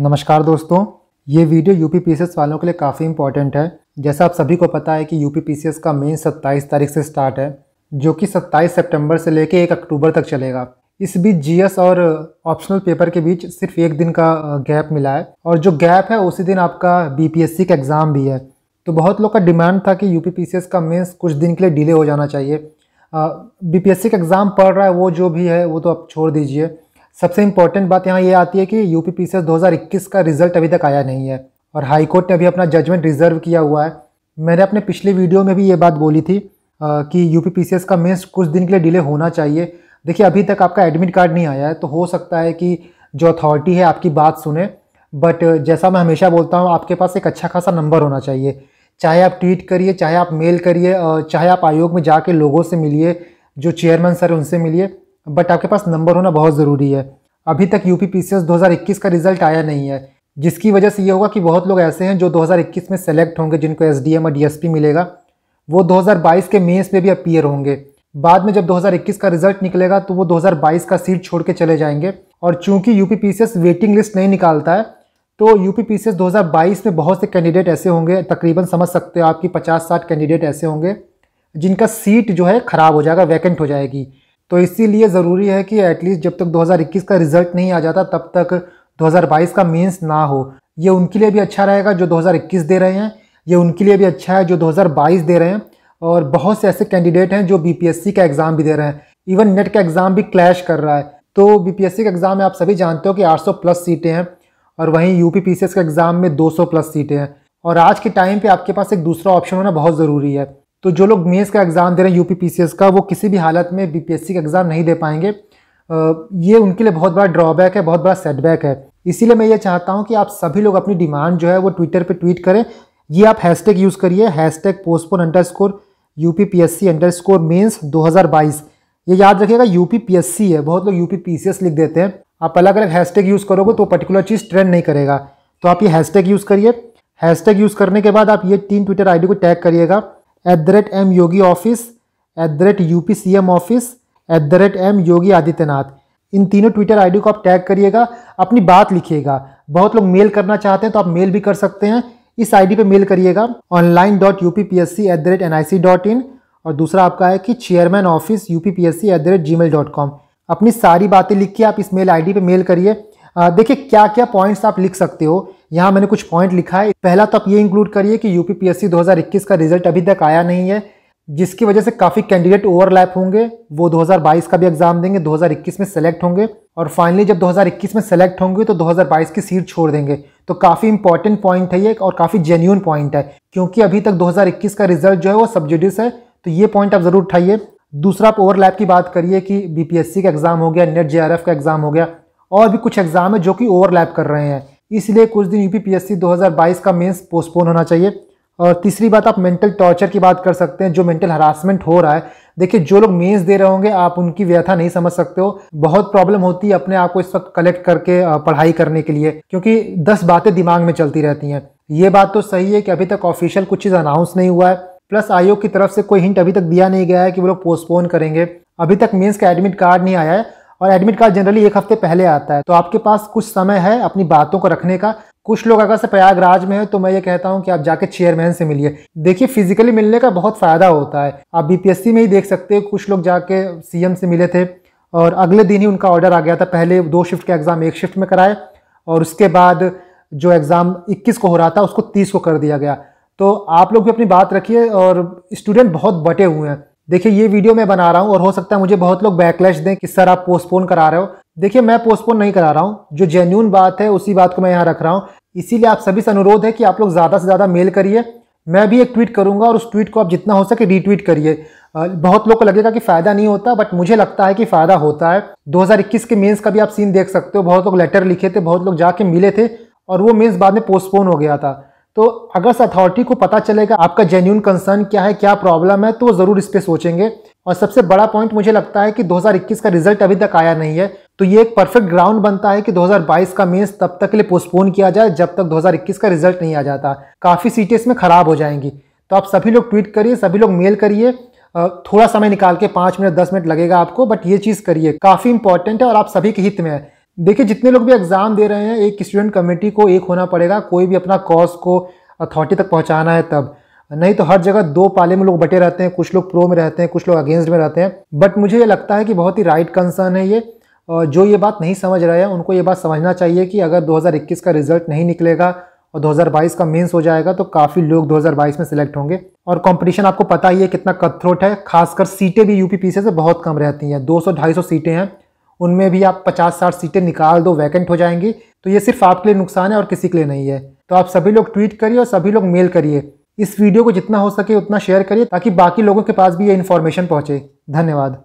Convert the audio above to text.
नमस्कार दोस्तों ये वीडियो यू पी वालों के लिए काफ़ी इंपॉर्टेंट है जैसा आप सभी को पता है कि यू पी का मेन 27 तारीख से स्टार्ट है जो कि 27 सितंबर से लेकर 1 अक्टूबर तक चलेगा इस बीच जीएस और ऑप्शनल uh, पेपर के बीच सिर्फ एक दिन का गैप uh, मिला है और जो गैप है उसी दिन आपका बीपीएससी का एग्ज़ाम भी है तो बहुत लोग का डिमांड था कि यू का मेन्स कुछ दिन के लिए डिले हो जाना चाहिए बीपीएससी uh, का एग्ज़ाम पढ़ रहा है वो जो भी है वो तो आप छोड़ दीजिए सबसे इंपॉर्टेंट बात यहाँ ये यह आती है कि यू पी पी का रिजल्ट अभी तक आया नहीं है और हाईकोर्ट ने अभी अपना जजमेंट रिजर्व किया हुआ है मैंने अपने पिछले वीडियो में भी ये बात बोली थी आ, कि यू पी का मेंस कुछ दिन के लिए डिले होना चाहिए देखिए अभी तक आपका एडमिट कार्ड नहीं आया है तो हो सकता है कि जो अथॉरिटी है आपकी बात सुने बट जैसा मैं हमेशा बोलता हूँ आपके पास एक अच्छा खासा नंबर होना चाहिए चाहे आप ट्वीट करिए चाहे आप मेल करिए चाहे आप आयोग में जाके लोगों से मिलिए जो चेयरमैन सर उनसे मिलिए बट आपके पास नंबर होना बहुत ज़रूरी है अभी तक यू पी 2021 का रिजल्ट आया नहीं है जिसकी वजह से ये होगा कि बहुत लोग ऐसे हैं जो 2021 में सेलेक्ट होंगे जिनको एस डी एम और डी मिलेगा वो 2022 के मेंस में भी अपीयर होंगे बाद में जब 2021 का रिजल्ट निकलेगा तो वो 2022 का सीट छोड़ के चले जाएंगे और चूंकि यू पी वेटिंग लिस्ट नहीं निकालता है तो यू पी 2022 में बहुत से कैंडिडेट ऐसे होंगे तकरीबन समझ सकते हो आपकी पचास साठ कैंडिडेट ऐसे होंगे जिनका सीट जो है ख़राब हो जाएगा वैकेंट हो जाएगी तो इसीलिए ज़रूरी है कि एटलीस्ट जब तक 2021 का रिजल्ट नहीं आ जाता तब तक 2022 का मीन्स ना हो ये उनके लिए भी अच्छा रहेगा जो 2021 दे रहे हैं ये उनके लिए भी अच्छा है जो 2022 दे रहे हैं और बहुत से ऐसे कैंडिडेट हैं जो बीपीएससी का एग्ज़ाम भी दे रहे हैं इवन नेट का एग्ज़ाम भी क्लैश कर रहा है तो बी का एग्ज़ाम में आप सभी जानते हो कि आठ प्लस सीटें हैं और वहीं यू पी का एग्ज़ाम में दो प्लस सीटें हैं और आज के टाइम पर आपके पास एक दूसरा ऑप्शन होना बहुत ज़रूरी है तो जो लोग मेंस का एग्ज़ाम दे रहे हैं यूपी पीसीएस का वो किसी भी हालत में बीपीएससी का एग्ज़ाम नहीं दे पाएंगे ये उनके लिए बहुत बड़ा ड्रॉबैक है बहुत बड़ा सेटबैक है इसीलिए मैं ये चाहता हूँ कि आप सभी लोग अपनी डिमांड जो है वो ट्विटर पर ट्वीट करें ये आप हैशटैग यूज़ करिए hashtag postpone underscore U P P S C underscore mains दो हज़ार बाईस ये याद रखिएगा U P P S C है बहुत लोग U P P C S लिख देते हैं आप अलग अलग हैशटैग यूज़ करोगे तो पर्टिकुलर चीज़ ट्रेंड नहीं करेगा तो आप ये हैशटैग यूज़ करिए हैशटैग यूज़ करने के बाद आप ये तीन ट्विटर डी को टैग करिएगा at the rate M Yogi office at the rate U P C M office at the rate M Yogi Adityanath इन तीनों ट्विटर आईडी को आप टैग करिएगा अपनी बात लिखिएगा बहुत लोग मेल करना चाहते हैं तो आप मेल भी कर सकते हैं इस आईडी पे मेल करिएगा online dot U P P S C at the rate N I C dot in और दूसरा आपका है कि chairman office U P P S C at the rate G mail dot com अपनी सारी बातें लिख के आप इस मेल आई डी पे मेल करिए देखिए क्या क्या पॉइंट्स आप लिख सकते हो यहाँ मैंने कुछ पॉइंट लिखा है पहला तो आप ये इंक्लूड करिए कि यूपीपीएससी 2021 का रिजल्ट अभी तक आया नहीं है जिसकी वजह से काफ़ी कैंडिडेट ओवरलैप होंगे वो 2022 का भी एग्ज़ाम देंगे 2021 में सेलेक्ट होंगे और फाइनली जब 2021 में सेलेक्ट होंगे तो 2022 की सीट छोड़ देंगे तो काफ़ी इंपॉर्टेंट पॉइंट है ये और काफ़ी जेन्यून पॉइंट है क्योंकि अभी तक 2021 का रिजल्ट जो है वो सब्जिडिस है तो ये पॉइंट आप ज़रूर उठाइए दूसरा आप ओवरलैप की बात करिए कि बी का एग्ज़ाम हो गया नेट जे का एग्ज़ाम हो गया और भी कुछ एग्ज़ाम है जो कि ओवरलैप कर रहे हैं इसलिए कुछ दिन यूपीपीएससी 2022 का मेंस पोस्टपोन होना चाहिए और तीसरी बात आप मेंटल टॉर्चर की बात कर सकते हैं जो मेंटल हरासमेंट हो रहा है देखिए जो लोग मेंस दे रहे होंगे आप उनकी व्यथा नहीं समझ सकते हो बहुत प्रॉब्लम होती है अपने आप को इस वक्त कलेक्ट करके पढ़ाई करने के लिए क्योंकि दस बातें दिमाग में चलती रहती हैं ये बात तो सही है कि अभी तक ऑफिशियल कुछ चीज़ अनाउंस नहीं हुआ है प्लस आयोग की तरफ से कोई हिंट अभी तक दिया नहीं गया है कि वो लोग पोस्टपोन करेंगे अभी तक मेंस का एडमिट कार्ड नहीं आया है और एडमिट कार्ड जनरली एक हफ्ते पहले आता है तो आपके पास कुछ समय है अपनी बातों को रखने का कुछ लोग अगर से प्रयागराज में है तो मैं ये कहता हूँ कि आप जाके चेयरमैन से मिलिए देखिए फिजिकली मिलने का बहुत फ़ायदा होता है आप बीपीएससी में ही देख सकते हो कुछ लोग जाके सीएम से मिले थे और अगले दिन ही उनका ऑर्डर आ गया था पहले दो शिफ्ट का एग्ज़ाम एक शिफ्ट में कराए और उसके बाद जो एग्ज़ाम 21 को हो रहा था उसको 30 को कर दिया गया तो आप लोग भी अपनी बात रखिए और स्टूडेंट बहुत बटे हुए हैं देखिए ये वीडियो मैं बना रहा हूँ और हो सकता है मुझे बहुत लोग बैकलैश दें कि सर आप पोस्टपोन करा रहे हो देखिए मैं पोस्टपोन नहीं करा रहा हूँ जो जेन्यून बात है उसी बात को मैं यहाँ रख रहा हूँ इसीलिए आप सभी से अनुरोध है कि आप लोग ज़्यादा से ज़्यादा मेल करिए मैं भी एक ट्वीट करूंगा और उस ट्वीट को आप जितना हो सके रीट्वीट करिए बहुत लोग को लगेगा कि फ़ायदा नहीं होता बट मुझे लगता है कि फ़ायदा होता है दो के मेंस का भी आप सीन देख सकते हो बहुत लोग लेटर लिखे थे बहुत लोग जाके मिले थे और वो मेंस बाद में पोस्टपोन हो गया था तो अगर अथॉरिटी को पता चलेगा आपका जेन्यून कंसर्न क्या है क्या प्रॉब्लम है तो वो ज़रूर इस पर सोचेंगे और सबसे बड़ा पॉइंट मुझे लगता है कि 2021 का रिजल्ट अभी तक आया नहीं है तो ये एक परफेक्ट ग्राउंड बनता है कि 2022 का मेंस तब तक के लिए पोस्टपोन किया जाए जब तक 2021 का रिजल्ट नहीं आ जाता काफ़ी सीटें इसमें ख़राब हो जाएंगी तो आप सभी लोग ट्वीट करिए सभी लोग मेल करिए थोड़ा समय निकाल के पाँच मिनट दस मिनट लगेगा आपको बट ये चीज़ करिए काफ़ी इंपॉर्टेंट है और आप सभी के हित में है देखिए जितने लोग भी एग्ज़ाम दे रहे हैं एक स्टूडेंट कमेटी को एक होना पड़ेगा कोई भी अपना कॉज को अथॉरिटी तक पहुंचाना है तब नहीं तो हर जगह दो पाले में लोग बटे रहते हैं कुछ लोग प्रो में रहते हैं कुछ लोग अगेंस्ट में रहते हैं बट मुझे ये लगता है कि बहुत ही राइट कंसर्न है ये और जो ये बात नहीं समझ रहे हैं उनको ये बात समझना चाहिए कि अगर 2021 का रिजल्ट नहीं निकलेगा और 2022 का मेंस हो जाएगा तो काफ़ी लोग 2022 में सिलेक्ट होंगे और कंपटीशन आपको पता ही है कितना कथरोट है खासकर सीटें भी यूपी से बहुत कम रहती हैं 200 सौ सीटें हैं उनमें भी आप पचास साठ सीटें निकाल दो वैकेंट हो जाएंगी तो ये सिर्फ आपके लिए नुकसान है और किसी के लिए नहीं है तो आप सभी लोग ट्वीट करिए और सभी लोग मेल करिए इस वीडियो को जितना हो सके उतना शेयर करिए ताकि बाकी लोगों के पास भी ये इन्फॉर्मेशन पहुँचे धन्यवाद